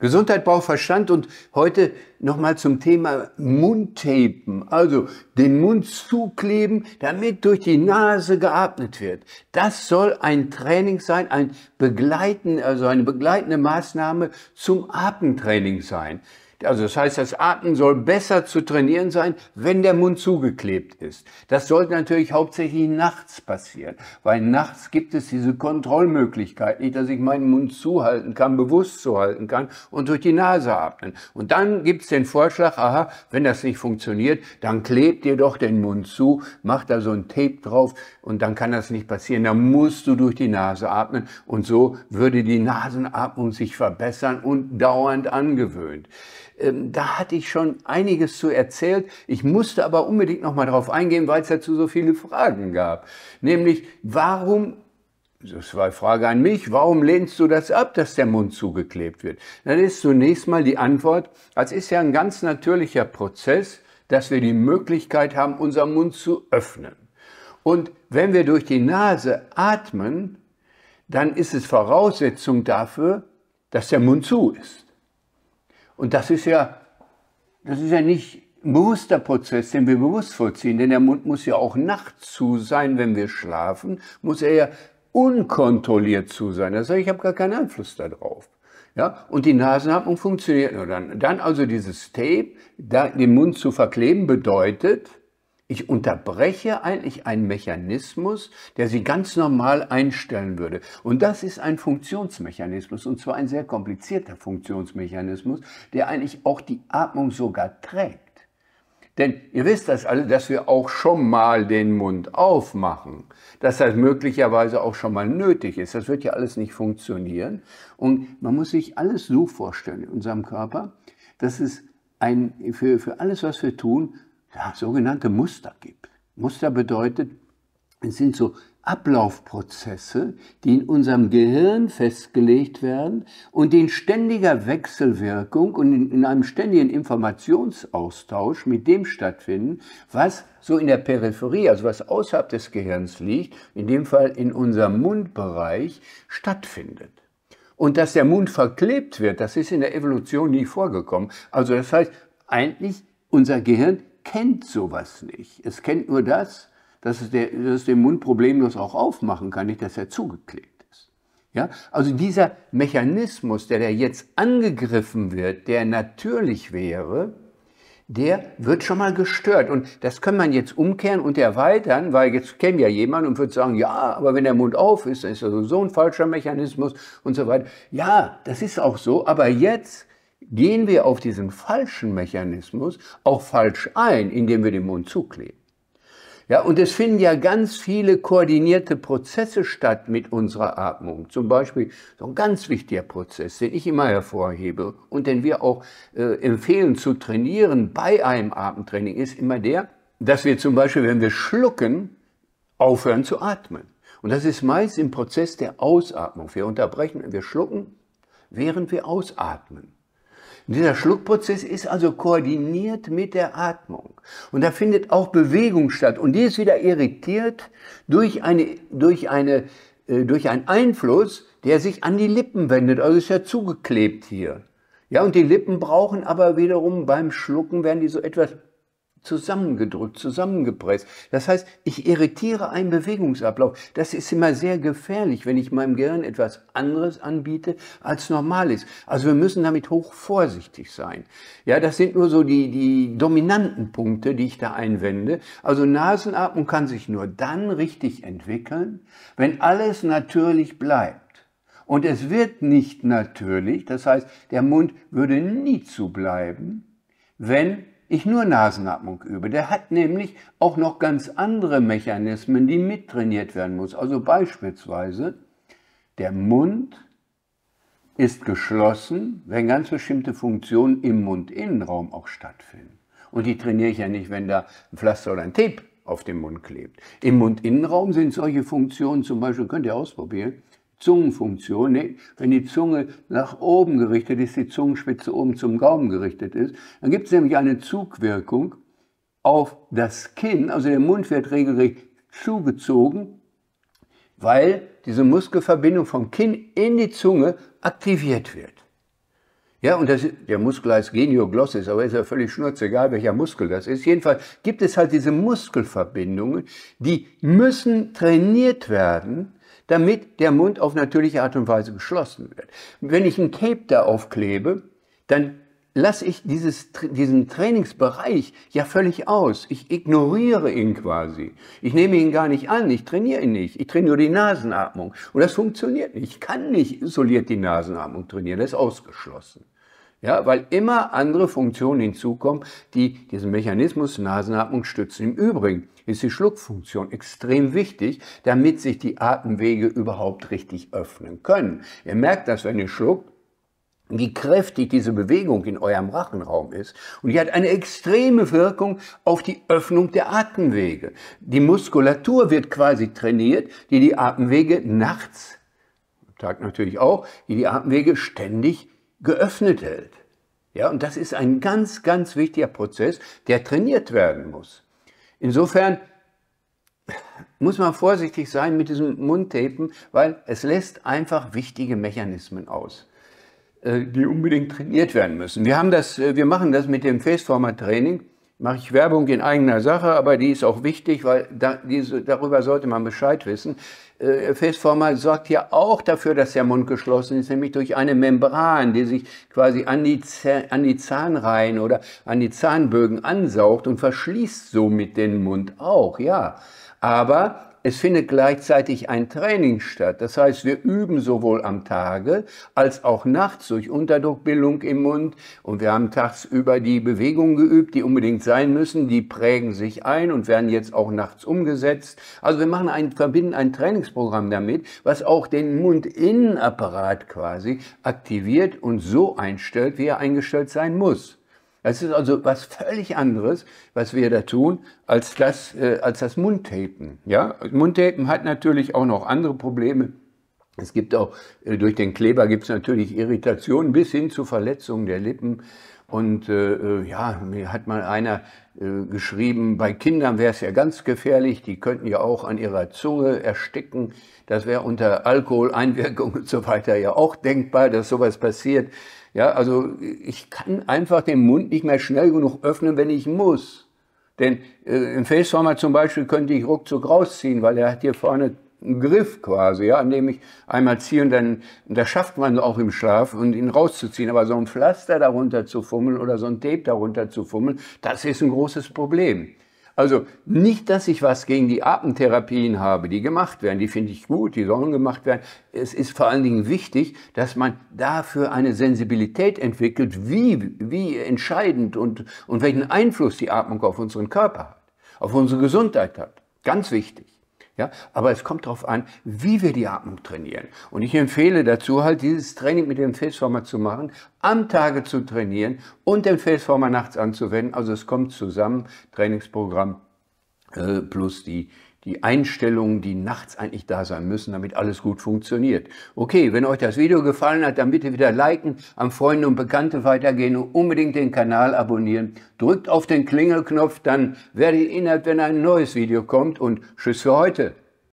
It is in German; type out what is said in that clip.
Gesundheit braucht Verstand und heute nochmal zum Thema Mundtapen, also den Mund zukleben, damit durch die Nase geatmet wird. Das soll ein Training sein, ein begleiten, also eine begleitende Maßnahme zum Atemtraining sein. Also das heißt, das Atmen soll besser zu trainieren sein, wenn der Mund zugeklebt ist. Das sollte natürlich hauptsächlich nachts passieren, weil nachts gibt es diese Kontrollmöglichkeit nicht, dass ich meinen Mund zuhalten kann, bewusst zuhalten kann und durch die Nase atmen. Und dann gibt es den Vorschlag, aha, wenn das nicht funktioniert, dann klebt dir doch den Mund zu, mach da so ein Tape drauf und dann kann das nicht passieren. Dann musst du durch die Nase atmen und so würde die Nasenatmung sich verbessern und dauernd angewöhnt. Ähm, da hatte ich schon einiges zu erzählt. Ich musste aber unbedingt nochmal darauf eingehen, weil es dazu so viele Fragen gab. Nämlich, warum das war eine Frage an mich. Warum lehnst du das ab, dass der Mund zugeklebt wird? Dann ist zunächst mal die Antwort, als ist ja ein ganz natürlicher Prozess, dass wir die Möglichkeit haben, unseren Mund zu öffnen. Und wenn wir durch die Nase atmen, dann ist es Voraussetzung dafür, dass der Mund zu ist. Und das ist ja, das ist ja nicht ein bewusster Prozess, den wir bewusst vollziehen, denn der Mund muss ja auch nachts zu sein, wenn wir schlafen, muss er ja unkontrolliert zu sein. Das heißt, ich habe gar keinen Einfluss darauf. Ja, und die Nasenatmung funktioniert nur dann. Dann also dieses Tape, da, den Mund zu verkleben, bedeutet, ich unterbreche eigentlich einen Mechanismus, der sie ganz normal einstellen würde. Und das ist ein Funktionsmechanismus, und zwar ein sehr komplizierter Funktionsmechanismus, der eigentlich auch die Atmung sogar trägt. Denn ihr wisst das alle, dass wir auch schon mal den Mund aufmachen, dass das möglicherweise auch schon mal nötig ist. Das wird ja alles nicht funktionieren. Und man muss sich alles so vorstellen in unserem Körper, dass es ein, für, für alles, was wir tun, ja, sogenannte Muster gibt. Muster bedeutet, es sind so Ablaufprozesse, die in unserem Gehirn festgelegt werden und in ständiger Wechselwirkung und in, einem ständigen Informationsaustausch mit dem stattfinden, was so in der Peripherie, also was außerhalb des Gehirns liegt, in dem Fall in unserem Mundbereich, stattfindet. Und dass der Mund verklebt wird, das ist in der Evolution nie vorgekommen. Also das heißt, eigentlich unser Gehirn kennt sowas nicht. Es kennt nur das, dass es, der, dass es den Mund problemlos auch aufmachen kann, nicht dass er zugeklebt ist. Ja? Also dieser Mechanismus, der da jetzt angegriffen wird, der natürlich wäre, der wird schon mal gestört. Und das kann man jetzt umkehren und erweitern, weil jetzt käme ja jemand und würde sagen, ja, aber wenn der Mund auf ist, dann ist das so ein falscher Mechanismus und so weiter. Ja, das ist auch so, aber jetzt gehen wir auf diesen falschen Mechanismus auch falsch ein, indem wir den Mund zukleben. Ja, und es finden ja ganz viele koordinierte Prozesse statt mit unserer Atmung. Zum Beispiel so ein ganz wichtiger Prozess, den ich immer hervorhebe und den wir auch äh, empfehlen zu trainieren bei einem Atemtraining, ist immer der, dass wir zum Beispiel, wenn wir schlucken, aufhören zu atmen. Und das ist meist im Prozess der Ausatmung. Wir unterbrechen, wir schlucken, während wir ausatmen. Und dieser Schluckprozess ist also koordiniert mit der Atmung. Und da findet auch Bewegung statt. Und die ist wieder irritiert durch, eine, durch, eine, äh, durch einen Einfluss, der sich an die Lippen wendet. Also ist ja zugeklebt hier. Ja, und die Lippen brauchen aber wiederum beim Schlucken, werden die so etwas zusammengedrückt, zusammengepresst. Das heißt, ich irritiere einen Bewegungsablauf. Das ist immer sehr gefährlich, wenn ich meinem Gehirn etwas anderes anbiete, als normal ist. Also wir müssen damit hoch vorsichtig sein. Ja, das sind nur so die, die dominanten Punkte, die ich da einwende. Also Nasenatmung kann sich nur dann richtig entwickeln, wenn alles natürlich bleibt. Und es wird nicht natürlich, das heißt, der Mund würde nie zu bleiben, wenn ich nur Nasenatmung übe. Der hat nämlich auch noch ganz andere Mechanismen, die mittrainiert werden muss. Also beispielsweise, der Mund ist geschlossen, wenn ganz bestimmte Funktionen im Mundinnenraum auch stattfinden. Und die trainiere ich ja nicht, wenn da ein Pflaster oder ein Tape auf dem Mund klebt. Im Mundinnenraum sind solche Funktionen, zum Beispiel könnt ihr ausprobieren, Zungenfunktion. Ne? Wenn die Zunge nach oben gerichtet ist, die Zungenspitze oben zum Gaumen gerichtet ist, dann gibt es nämlich eine Zugwirkung auf das Kinn. Also der Mund wird regelrecht zugezogen, weil diese Muskelverbindung vom Kinn in die Zunge aktiviert wird. Ja, und das, der Muskel heißt Genioglossis, aber ist ja völlig schnurzegal, welcher Muskel das ist. Jedenfalls gibt es halt diese Muskelverbindungen, die müssen trainiert werden, damit der Mund auf natürliche Art und Weise geschlossen wird. Wenn ich ein Tape da aufklebe, dann lasse ich dieses, diesen Trainingsbereich ja völlig aus. Ich ignoriere ihn quasi. Ich nehme ihn gar nicht an, ich trainiere ihn nicht. Ich trainiere nur die Nasenatmung. Und das funktioniert nicht. Ich kann nicht isoliert die Nasenatmung trainieren, das ist ausgeschlossen. Ja, weil immer andere Funktionen hinzukommen, die diesen Mechanismus Nasenatmung stützen. Im Übrigen, ist die Schluckfunktion extrem wichtig, damit sich die Atemwege überhaupt richtig öffnen können. Ihr merkt das, wenn ihr schluckt, wie kräftig diese Bewegung in eurem Rachenraum ist. Und die hat eine extreme Wirkung auf die Öffnung der Atemwege. Die Muskulatur wird quasi trainiert, die die Atemwege nachts, Tag natürlich auch, die die Atemwege ständig geöffnet hält. Ja, und das ist ein ganz, ganz wichtiger Prozess, der trainiert werden muss. Insofern muss man vorsichtig sein mit diesem Mundtapen, weil es lässt einfach wichtige Mechanismen aus, äh, die unbedingt trainiert werden müssen. Wir, haben das, äh, wir machen das mit dem Faceformer Training mache ich Werbung in eigener Sache, aber die ist auch wichtig, weil da, diese, darüber sollte man Bescheid wissen. Äh, Festformal sorgt ja auch dafür, dass der Mund geschlossen ist, nämlich durch eine Membran, die sich quasi an die, an die Zahnreihen oder an die Zahnbögen ansaugt und verschließt somit den Mund auch, ja. Aber es findet gleichzeitig ein Training statt. Das heißt, wir üben sowohl am Tage als auch nachts durch Unterdruckbildung im Mund. Und wir haben tagsüber die Bewegungen geübt, die unbedingt sein müssen. Die prägen sich ein und werden jetzt auch nachts umgesetzt. Also wir machen ein, verbinden ein Trainingsprogramm damit, was auch den Mundinnenapparat quasi aktiviert und so einstellt, wie er eingestellt sein muss. Das ist also was völlig anderes, was wir da tun, als das, äh, als das Mundtapen. Ja? Mundtapen hat natürlich auch noch andere Probleme. Es gibt auch, äh, durch den Kleber gibt es natürlich Irritationen bis hin zu Verletzungen der Lippen und äh, äh, ja, mir hat mal einer äh, geschrieben, bei Kindern wäre es ja ganz gefährlich, die könnten ja auch an ihrer Zunge ersticken. Das wäre unter Alkoholeinwirkung und so weiter ja auch denkbar, dass sowas passiert. Ja, also ich kann einfach den Mund nicht mehr schnell genug öffnen, wenn ich muss. Denn äh, im Faceformer zum Beispiel könnte ich ruckzuck rausziehen, weil er hat hier vorne Griff quasi, ja, an dem ich einmal ziehe und dann, und das schafft man auch im Schlaf, und ihn rauszuziehen. Aber so ein Pflaster darunter zu fummeln oder so ein Tape darunter zu fummeln, das ist ein großes Problem. Also nicht, dass ich was gegen die Atemtherapien habe, die gemacht werden, die finde ich gut, die sollen gemacht werden. Es ist vor allen Dingen wichtig, dass man dafür eine Sensibilität entwickelt, wie, wie entscheidend und, und welchen Einfluss die Atmung auf unseren Körper hat, auf unsere Gesundheit hat. Ganz wichtig. Ja, aber es kommt darauf an, wie wir die Atmung trainieren. Und ich empfehle dazu halt, dieses Training mit dem Faceformer zu machen, am Tage zu trainieren und den Faceformer nachts anzuwenden. Also es kommt zusammen, Trainingsprogramm äh, plus die die Einstellungen, die nachts eigentlich da sein müssen, damit alles gut funktioniert. Okay, wenn euch das Video gefallen hat, dann bitte wieder liken, an Freunde und Bekannte weitergehen und unbedingt den Kanal abonnieren. Drückt auf den Klingelknopf, dann werdet ihr innerhalb, wenn ein neues Video kommt und Tschüss für heute.